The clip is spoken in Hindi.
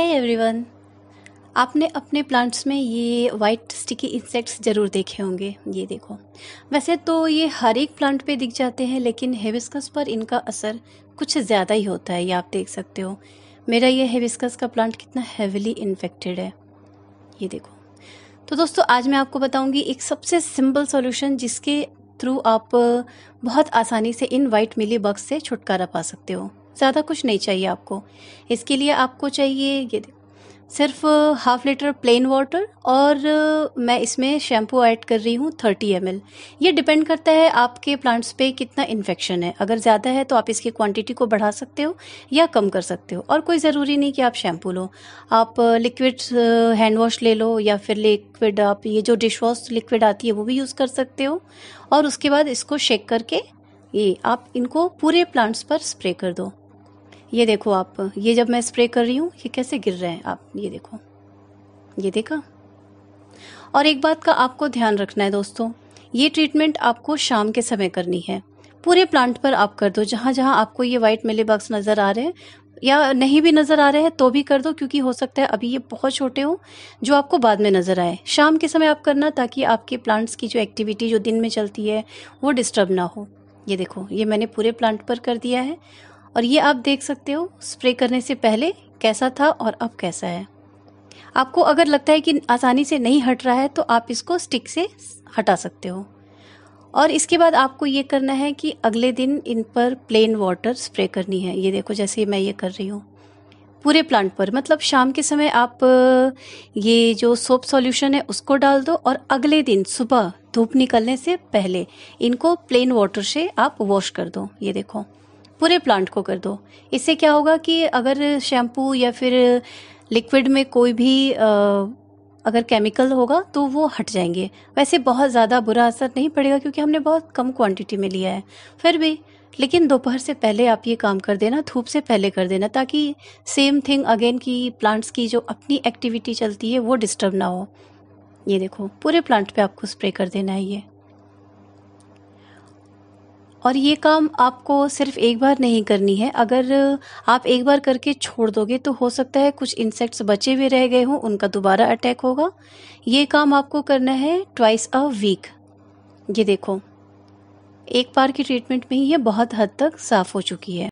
है एवरीवन आपने अपने प्लांट्स में ये वाइट स्टिकी इंसेक्ट्स ज़रूर देखे होंगे ये देखो वैसे तो ये हर एक प्लांट पे दिख जाते हैं लेकिन हेविस्कस पर इनका असर कुछ ज़्यादा ही होता है ये आप देख सकते हो मेरा ये हेविस्कस का प्लांट कितना हेविली इन्फेक्टेड है ये देखो तो दोस्तों आज मैं आपको बताऊंगी एक सबसे सिंपल सॉल्यूशन जिसके थ्रू आप बहुत आसानी से इन वाइट मिली बग्स से छुटकारा पा सकते हो ज़्यादा कुछ नहीं चाहिए आपको इसके लिए आपको चाहिए ये सिर्फ हाफ लीटर प्लेन वाटर और मैं इसमें शैम्पू ऐड कर रही हूँ थर्टी एम ये डिपेंड करता है आपके प्लांट्स पे कितना इन्फेक्शन है अगर ज़्यादा है तो आप इसकी क्वांटिटी को बढ़ा सकते हो या कम कर सकते हो और कोई ज़रूरी नहीं कि आप शैम्पू लो आप लिक्विड हैंड वॉश ले लो या फिर लिक्विड आप ये जो डिश वॉश लिक्विड आती है वो भी यूज़ कर सकते हो और उसके बाद इसको शेक करके ये आप इनको पूरे प्लांट्स पर स्प्रे कर दो ये देखो आप ये जब मैं स्प्रे कर रही हूँ ये कैसे गिर रहे हैं आप ये देखो ये देखा और एक बात का आपको ध्यान रखना है दोस्तों ये ट्रीटमेंट आपको शाम के समय करनी है पूरे प्लांट पर आप कर दो जहाँ जहाँ आपको ये वाइट मिले बग्स नज़र आ रहे हैं या नहीं भी नज़र आ रहे हैं तो भी कर दो क्योंकि हो सकता है अभी ये बहुत छोटे हो जो आपको बाद में नज़र आए शाम के समय आप करना ताकि आपके प्लांट्स की जो एक्टिविटी जो दिन में चलती है वो डिस्टर्ब ना हो ये देखो ये मैंने पूरे प्लांट पर कर दिया है और ये आप देख सकते हो स्प्रे करने से पहले कैसा था और अब कैसा है आपको अगर लगता है कि आसानी से नहीं हट रहा है तो आप इसको स्टिक से हटा सकते हो और इसके बाद आपको ये करना है कि अगले दिन इन पर प्लेन वाटर स्प्रे करनी है ये देखो जैसे मैं ये कर रही हूँ पूरे प्लांट पर मतलब शाम के समय आप ये जो सोप सॉल्यूशन है उसको डाल दो और अगले दिन सुबह धूप निकलने से पहले इनको प्लेन वाटर से आप वॉश कर दो ये देखो पूरे प्लांट को कर दो इससे क्या होगा कि अगर शैम्पू या फिर लिक्विड में कोई भी आ, अगर केमिकल होगा तो वो हट जाएंगे वैसे बहुत ज़्यादा बुरा असर नहीं पड़ेगा क्योंकि हमने बहुत कम क्वांटिटी में लिया है फिर भी लेकिन दोपहर से पहले आप ये काम कर देना धूप से पहले कर देना ताकि सेम थिंग अगेन की प्लांट्स की जो अपनी एक्टिविटी चलती है वो डिस्टर्ब ना हो ये देखो पूरे प्लांट पे आपको स्प्रे कर देना है ये और ये काम आपको सिर्फ एक बार नहीं करनी है अगर आप एक बार करके छोड़ दोगे तो हो सकता है कुछ इंसेक्ट्स बचे हुए रह गए हों उनका दोबारा अटैक होगा ये काम आपको करना है ट्वाइस अ वीक ये देखो एक बार की ट्रीटमेंट में ही ये बहुत हद तक साफ़ हो चुकी है